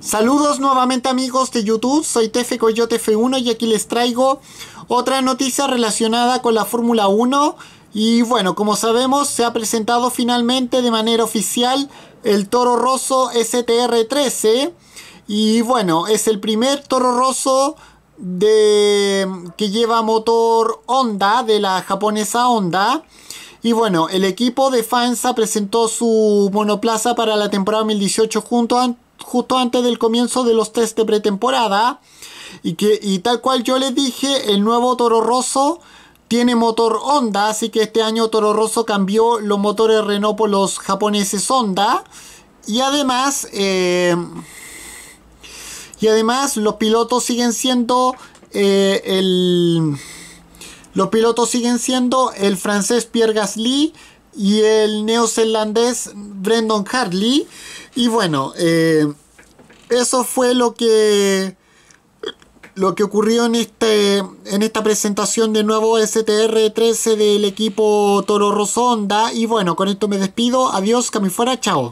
Saludos nuevamente amigos de YouTube, soy Tefe Coyote F1 y aquí les traigo otra noticia relacionada con la Fórmula 1 y bueno, como sabemos se ha presentado finalmente de manera oficial el Toro Rosso STR13 y bueno, es el primer Toro Rosso de, que lleva motor Honda de la japonesa Honda. Y bueno, el equipo de Fansa presentó su monoplaza para la temporada 2018 junto a justo antes del comienzo de los test de pretemporada. Y, que, tal cual yo les dije, el nuevo Toro Rosso tiene motor Honda, así que este año Toro Rosso cambió los motores Renault por los japoneses Honda. Y además, eh, y además los pilotos siguen siendo eh, el... Los pilotos siguen siendo el francés Pierre Gasly, y el neozelandés Brendan Hartley. Y bueno, eh, eso fue lo que lo que ocurrió en, este, en esta presentación de nuevo STR-13 del equipo Toro Rosonda. Y bueno, con esto me despido. Adiós, que fuera, chao.